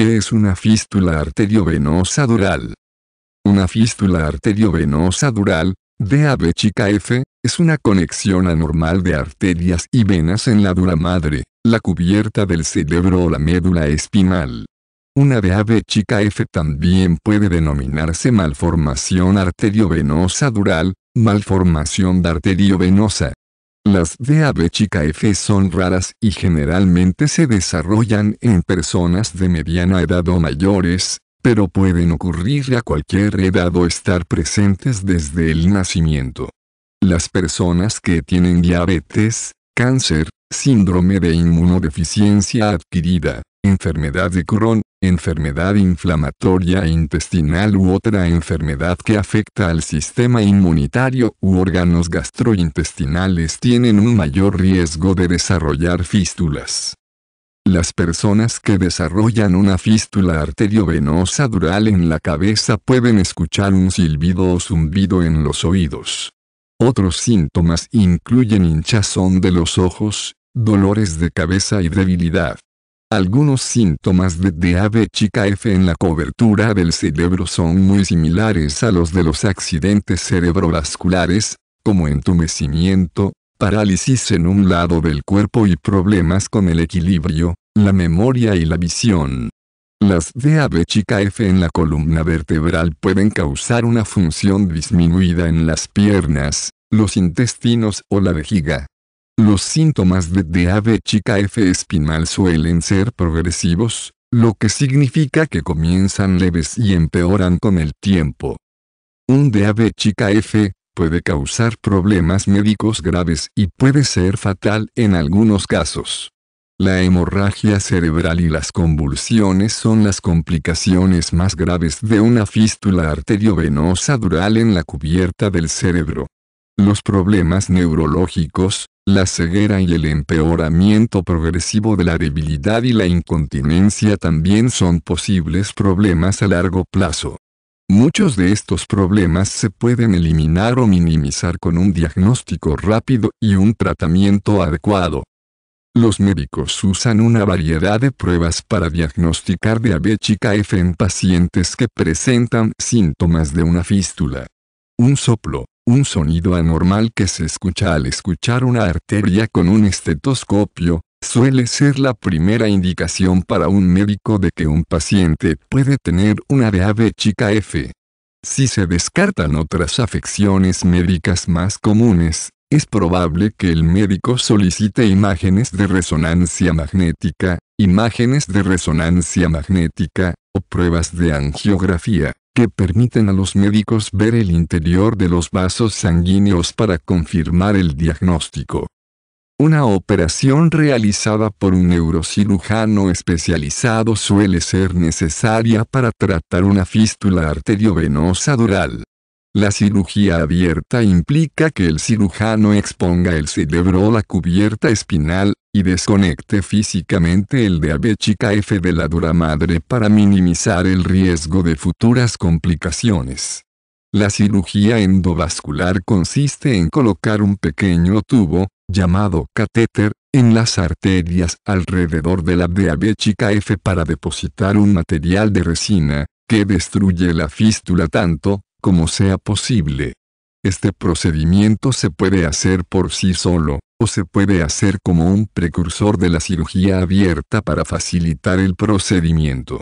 ¿Qué este es una fístula arteriovenosa dural? Una fístula arteriovenosa dural, DAB chica F, es una conexión anormal de arterias y venas en la dura madre, la cubierta del cerebro o la médula espinal. Una DAB chica F también puede denominarse malformación arteriovenosa dural, malformación de arteriovenosa. Las de ave chica son raras y generalmente se desarrollan en personas de mediana edad o mayores, pero pueden ocurrir a cualquier edad o estar presentes desde el nacimiento. Las personas que tienen diabetes, cáncer, síndrome de inmunodeficiencia adquirida, enfermedad de Crohn, enfermedad inflamatoria intestinal u otra enfermedad que afecta al sistema inmunitario u órganos gastrointestinales tienen un mayor riesgo de desarrollar fístulas. Las personas que desarrollan una fístula arteriovenosa dural en la cabeza pueden escuchar un silbido o zumbido en los oídos. Otros síntomas incluyen hinchazón de los ojos, dolores de cabeza y debilidad. Algunos síntomas de DAB chica F en la cobertura del cerebro son muy similares a los de los accidentes cerebrovasculares, como entumecimiento, parálisis en un lado del cuerpo y problemas con el equilibrio, la memoria y la visión. Las DAB chica F en la columna vertebral pueden causar una función disminuida en las piernas, los intestinos o la vejiga. Los síntomas de DAV chica F espinal suelen ser progresivos, lo que significa que comienzan leves y empeoran con el tiempo. Un DAB chica F puede causar problemas médicos graves y puede ser fatal en algunos casos. La hemorragia cerebral y las convulsiones son las complicaciones más graves de una fístula arteriovenosa dural en la cubierta del cerebro los problemas neurológicos, la ceguera y el empeoramiento progresivo de la debilidad y la incontinencia también son posibles problemas a largo plazo. Muchos de estos problemas se pueden eliminar o minimizar con un diagnóstico rápido y un tratamiento adecuado. Los médicos usan una variedad de pruebas para diagnosticar y F en pacientes que presentan síntomas de una fístula, un soplo, un sonido anormal que se escucha al escuchar una arteria con un estetoscopio, suele ser la primera indicación para un médico de que un paciente puede tener una DAB chica F. Si se descartan otras afecciones médicas más comunes, es probable que el médico solicite imágenes de resonancia magnética, imágenes de resonancia magnética, o pruebas de angiografía que permiten a los médicos ver el interior de los vasos sanguíneos para confirmar el diagnóstico. Una operación realizada por un neurocirujano especializado suele ser necesaria para tratar una fístula arteriovenosa dural. La cirugía abierta implica que el cirujano exponga el cerebro a la cubierta espinal, y desconecte físicamente el de F de la dura madre para minimizar el riesgo de futuras complicaciones. La cirugía endovascular consiste en colocar un pequeño tubo, llamado catéter, en las arterias alrededor de la F para depositar un material de resina, que destruye la fístula tanto, como sea posible. Este procedimiento se puede hacer por sí solo, o se puede hacer como un precursor de la cirugía abierta para facilitar el procedimiento.